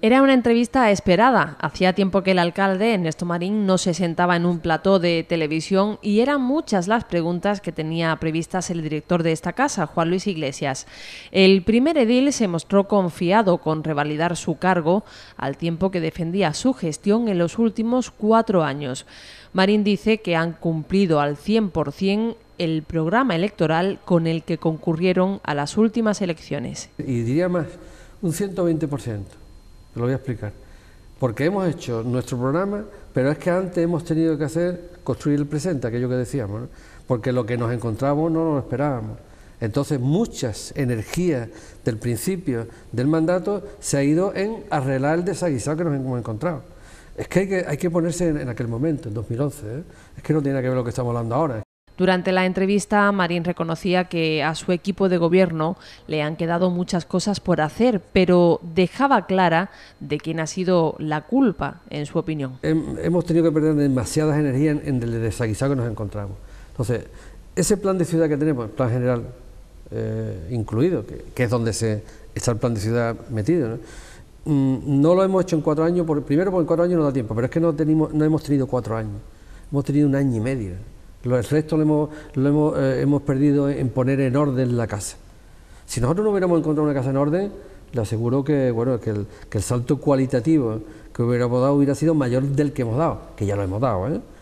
Era una entrevista esperada. Hacía tiempo que el alcalde, Ernesto Marín, no se sentaba en un plató de televisión y eran muchas las preguntas que tenía previstas el director de esta casa, Juan Luis Iglesias. El primer edil se mostró confiado con revalidar su cargo al tiempo que defendía su gestión en los últimos cuatro años. Marín dice que han cumplido al 100% el programa electoral con el que concurrieron a las últimas elecciones. Y diría más un 120%. Te lo voy a explicar. Porque hemos hecho nuestro programa, pero es que antes hemos tenido que hacer construir el presente, aquello que decíamos, porque lo que nos encontramos no lo esperábamos. Entonces muchas energías del principio del mandato se ha ido en arreglar el desaguisado que nos hemos encontrado. Es que hay que, hay que ponerse en, aquel momento, en 2011. ¿eh? Es que no tiene que ver lo que estamos hablando ahora. Durante la entrevista, Marín reconocía que a su equipo de gobierno le han quedado muchas cosas por hacer, pero dejaba clara de quién ha sido la culpa, en su opinión. Hemos tenido que perder demasiadas energías en el desaguisado que nos encontramos. Entonces, ese plan de ciudad que tenemos, plan general eh, incluido, que, es donde se está el plan de ciudad metido, ¿no? Mm, lo hemos hecho en cuatro años, primero porque en cuatro años no da tiempo, pero es que no, tenemos, no hemos tenido cuatro años, hemos tenido un año y medio. El resto lo eh, hemos, perdido en poner en orden la casa. Si nosotros no hubiéramos encontrado una casa en orden, le aseguro que, que, el, que el salto cualitativo que hubiéramos dado hubiera sido mayor del que hemos dado, que ya lo hemos dado. ¿eh?